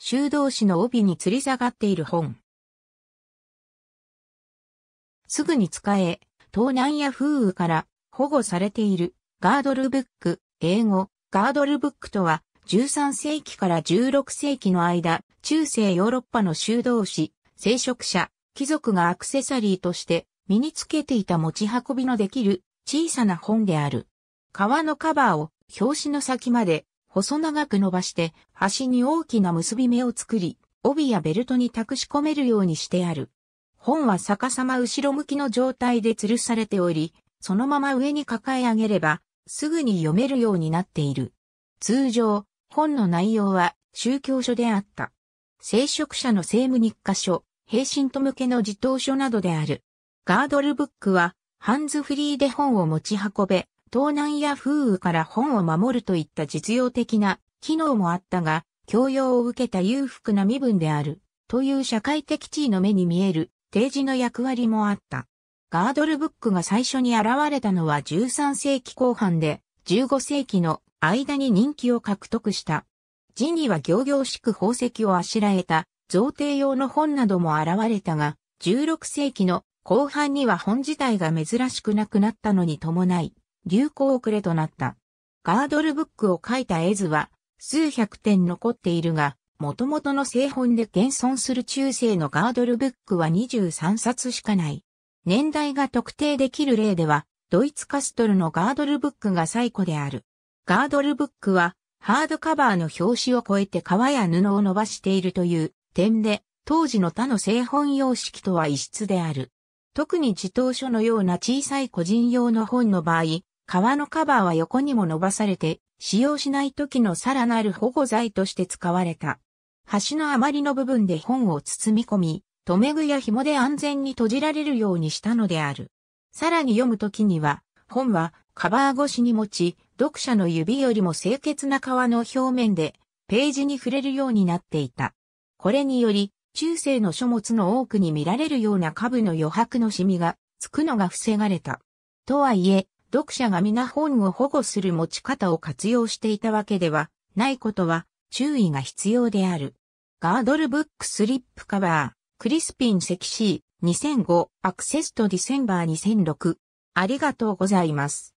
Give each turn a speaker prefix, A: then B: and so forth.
A: 修道士の帯に吊り下がっている本。すぐに使え、東南や風雨から保護されているガードルブック、英語、ガードルブックとは、13世紀から16世紀の間、中世ヨーロッパの修道士、聖職者、貴族がアクセサリーとして身につけていた持ち運びのできる小さな本である。革のカバーを表紙の先まで細長く伸ばして端に大きな結び目を作り、帯やベルトに託し込めるようにしてある。本は逆さま後ろ向きの状態で吊るされており、そのまま上に抱え上げれば、すぐに読めるようになっている。通常、本の内容は宗教書であった。聖職者の政務日課書、平信と向けの自答書などである。ガードルブックは、ハンズフリーで本を持ち運べ、盗難や風雨から本を守るといった実用的な機能もあったが、教養を受けた裕福な身分である、という社会的地位の目に見える、提示の役割もあった。ガードルブックが最初に現れたのは13世紀後半で、15世紀の間に人気を獲得した。字には行々しく宝石をあしらえた、贈呈用の本なども現れたが、16世紀の後半には本自体が珍しくなくなったのに伴い、流行遅れとなった。ガードルブックを書いた絵図は数百点残っているが、元々の製本で現存する中世のガードルブックは23冊しかない。年代が特定できる例では、ドイツカストルのガードルブックが最古である。ガードルブックは、ハードカバーの表紙を超えて革や布を伸ばしているという点で、当時の他の製本様式とは異質である。特に自頭書のような小さい個人用の本の場合、革のカバーは横にも伸ばされて、使用しない時のさらなる保護剤として使われた。端の余りの部分で本を包み込み、留め具や紐で安全に閉じられるようにしたのである。さらに読む時には、本はカバー越しに持ち、読者の指よりも清潔な革の表面で、ページに触れるようになっていた。これにより、中世の書物の多くに見られるような下部の余白のシミがつくのが防がれた。とはいえ、読者が皆本を保護する持ち方を活用していたわけではないことは注意が必要である。ガードルブックスリップカバー、クリスピンセキシー、2005、アクセスとディセンバー2006。ありがとうございます。